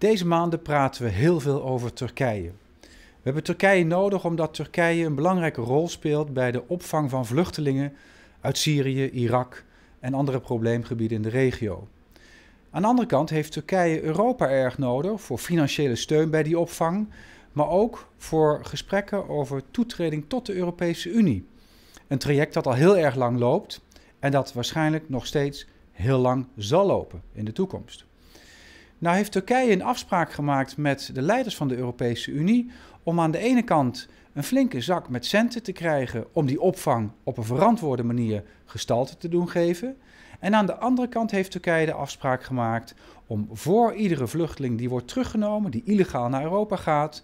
Deze maanden praten we heel veel over Turkije. We hebben Turkije nodig omdat Turkije een belangrijke rol speelt bij de opvang van vluchtelingen uit Syrië, Irak en andere probleemgebieden in de regio. Aan de andere kant heeft Turkije Europa erg nodig voor financiële steun bij die opvang, maar ook voor gesprekken over toetreding tot de Europese Unie. Een traject dat al heel erg lang loopt en dat waarschijnlijk nog steeds heel lang zal lopen in de toekomst. Nou heeft Turkije een afspraak gemaakt met de leiders van de Europese Unie om aan de ene kant een flinke zak met centen te krijgen om die opvang op een verantwoorde manier gestalte te doen geven. En aan de andere kant heeft Turkije de afspraak gemaakt om voor iedere vluchteling die wordt teruggenomen, die illegaal naar Europa gaat,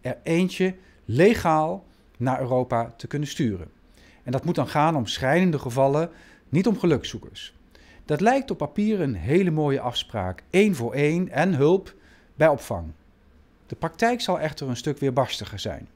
er eentje legaal naar Europa te kunnen sturen. En dat moet dan gaan om schrijnende gevallen, niet om gelukszoekers. Dat lijkt op papier een hele mooie afspraak, één voor één en hulp bij opvang. De praktijk zal echter een stuk weer barstiger zijn.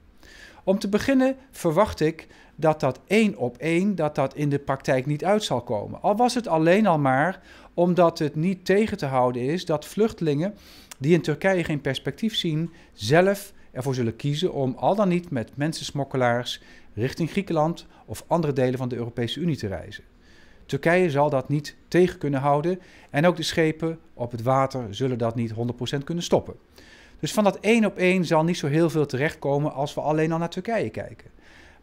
Om te beginnen verwacht ik dat dat één op één dat dat in de praktijk niet uit zal komen. Al was het alleen al maar omdat het niet tegen te houden is dat vluchtelingen die in Turkije geen perspectief zien, zelf ervoor zullen kiezen om al dan niet met mensensmokkelaars richting Griekenland of andere delen van de Europese Unie te reizen. Turkije zal dat niet tegen kunnen houden en ook de schepen op het water zullen dat niet 100% kunnen stoppen. Dus van dat één op één zal niet zo heel veel terechtkomen als we alleen al naar Turkije kijken.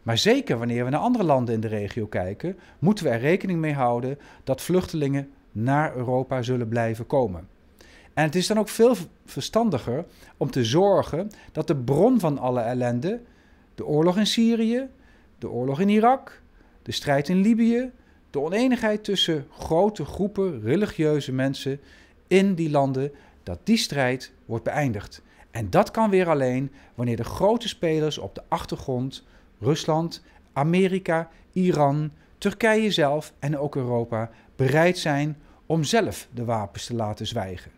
Maar zeker wanneer we naar andere landen in de regio kijken, moeten we er rekening mee houden dat vluchtelingen naar Europa zullen blijven komen. En het is dan ook veel verstandiger om te zorgen dat de bron van alle ellende, de oorlog in Syrië, de oorlog in Irak, de strijd in Libië, de oneenigheid tussen grote groepen religieuze mensen in die landen, dat die strijd wordt beëindigd. En dat kan weer alleen wanneer de grote spelers op de achtergrond, Rusland, Amerika, Iran, Turkije zelf en ook Europa, bereid zijn om zelf de wapens te laten zwijgen.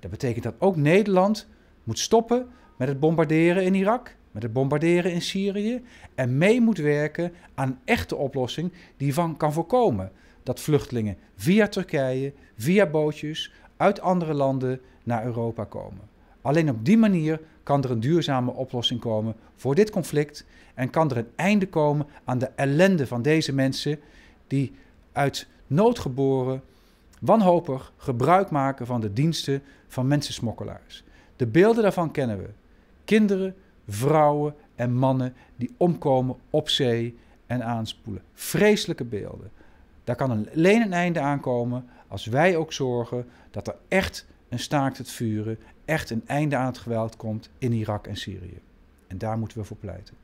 Dat betekent dat ook Nederland moet stoppen met het bombarderen in Irak met het bombarderen in Syrië en mee moet werken aan echte oplossing die van kan voorkomen dat vluchtelingen via Turkije, via bootjes uit andere landen naar Europa komen. Alleen op die manier kan er een duurzame oplossing komen voor dit conflict en kan er een einde komen aan de ellende van deze mensen die uit nood geboren wanhopig gebruik maken van de diensten van mensensmokkelaars. De beelden daarvan kennen we. Kinderen vrouwen en mannen die omkomen op zee en aanspoelen. Vreselijke beelden. Daar kan alleen een einde aankomen als wij ook zorgen dat er echt een staakt het vuren, echt een einde aan het geweld komt in Irak en Syrië. En daar moeten we voor pleiten.